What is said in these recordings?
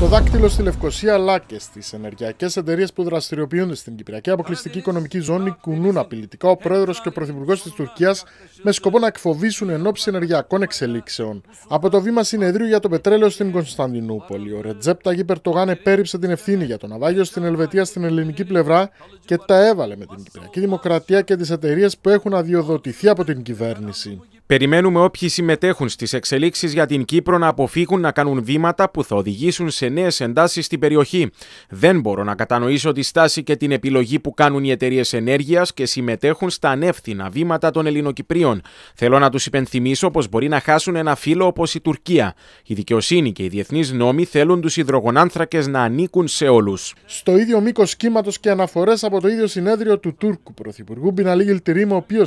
Το δάκτυλο στη Λευκοσία αλλά και στις ενεργειακές εταιρείες που δραστηριοποιούνται στην Κυπριακή Αποκλειστική Οικονομική Ζώνη, κουνούν απειλητικά ο πρόεδρος και ο πρωθυπουργός της Τουρκίας με σκοπό να εκφοβήσουν εν ώψη ενεργειακών εξελίξεων. Από το βήμα συνεδρίου για το πετρέλαιο στην Κωνσταντινούπολη, ο Ρετζέπτα Γιπερτογάν επέριψε την ευθύνη για το ναυάγιο στην Ελβετία στην ελληνική πλευρά και τα έβαλε με την Κυπριακή Δημοκρατία και τις εταιρείες που έχουν αδειοδοτηθεί από την κυβέρνηση. Περιμένουμε όποιοι συμμετέχουν στις εξελίξεις για την Κύπρο να αποφύγουν να κάνουν βήματα που θα οδηγήσουν σε νέες εντάσεις στην περιοχή. Δεν μπορώ να κατανοήσω τη στάση και την επιλογή που κάνουν οι εταιρείες ενέργειας και συμμετέχουν στα ανεύθυνα βήματα των Ελληνοκυπρίων. Θέλω να τους υπενθυμίσω πως μπορεί να χάσουν ένα φύλλο όπως η Τουρκία. Η δικαιοσύνη και οι διεθνείς νόμοι θέλουν τους υδρογονάνθρακες να ανήκουν σε όλους. Στο ίδιο μήκος κύματο και αναφορές από το ίδιο συνέδριο του Τούρκου Πρωθυπουργού Μπιναλίγιλ Τυρίμ, ο οποίος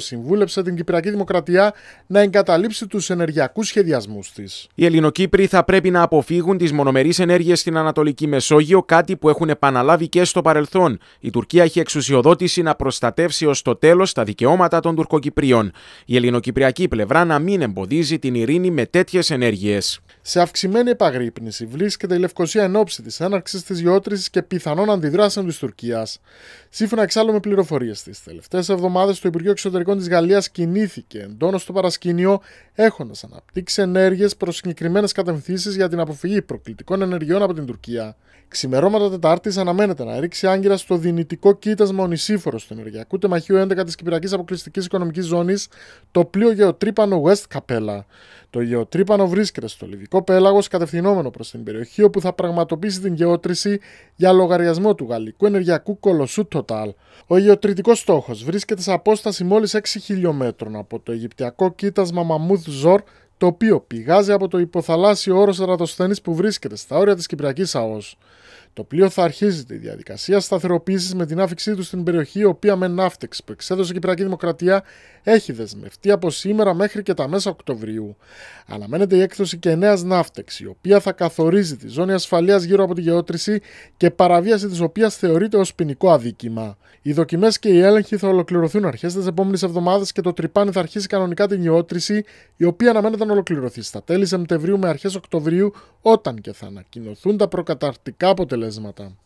την Κυπριακή Δημοκρατία να εγκαταλείψει τους ενεργειακούς σχεδιασμούς της. Οι Ελληνοκύπροι θα πρέπει να αποφύγουν τις μονομερείς ενέργειες στην Ανατολική Μεσόγειο, κάτι που έχουν επαναλάβει και στο παρελθόν. Η Τουρκία έχει εξουσιοδότηση να προστατεύσει ως το τέλος τα δικαιώματα των Τουρκοκυπρίων. Η ελληνοκυπριακή πλευρά να μην εμποδίζει την ειρήνη με τέτοιες ενέργειες. Σε αυξημένη επαγρύπνηση βρίσκεται η Λευκοσία εν ώψη της έναρξης της γεώτρησης και πιθανών αντιδράσεων της Τουρκίας. Σύμφωνα εξάλλου με πληροφορίες της, τελευταίες εβδομάδες το Υπουργείο Εξωτερικών της Γαλλίας κινήθηκε εντόνως στο Παρασκευή προσκήνιο, έχοντας αναπτύξει ενέργειες προς συγκεκριμένες κατευθύνσεις για την αποφυγή προκλητικών ενεργειών από την Τουρκία. Ξημερώματα Τετάρτης αναμένεται να ρίξει άγκυρα στο δυνητικό κοίτασμα ονησίφορο του ενεργειακού τεμαχίου 11 της Κυπριακής Αποκλειστικής Οικονομικής Ζώνης, το πλοίο γεωτρύπανο West Capella. Το γεωτρύπανο βρίσκεται στο Λιβικό Πέλαγος, κατευθυνόμενο προς την περιοχή όπου θα πραγματοποιήσει την γεώτρηση για λογαριασμό του γαλλικού ενεργειακού κολοσσού Total. Ο γεωτρητικός στόχος βρίσκεται σε απόσταση μόλις 6 χιλιόμετρων από το Αιγυπτιακό κοίτασμα Μαμούθ Ζορ, το οποίο πηγάζει από το υποθαλάσσιο όρος Ερατοσθένης που βρίσκεται στα όρια της Κυπριακής ΑΟΣ. Το πλοίο θα αρχίζει τη διαδικασία σταθεροποίησης με την άφηξή του στην περιοχή, η οποία με ναύτεξ που εξέδωσε η Κυπριακή Δημοκρατία έχει δεσμευτεί από σήμερα μέχρι και τα μέσα Οκτωβρίου. Αναμένεται η έκδοση και νέας ναύτεξ, η οποία θα καθορίζει τη ζώνη ασφαλείας γύρω από τη γεώτρηση και παραβίαση της οποίας θεωρείται ως ποινικό αδίκημα. Οι δοκιμές και οι έλεγχοι θα ολοκληρωθούν αρχές της επόμενης εβδομάδας και το τρυπάνι θα αρχίσει κανονικά την γεώτρηση, η οποία αναμένεται να ολοκληρωθεί στα τέλη Σεπτεμβρίου με αρχές Οκτωβρίου, όταν και θα ανακοινωθούν τα προκαταρτικά αποτελέσματα لازم اطعم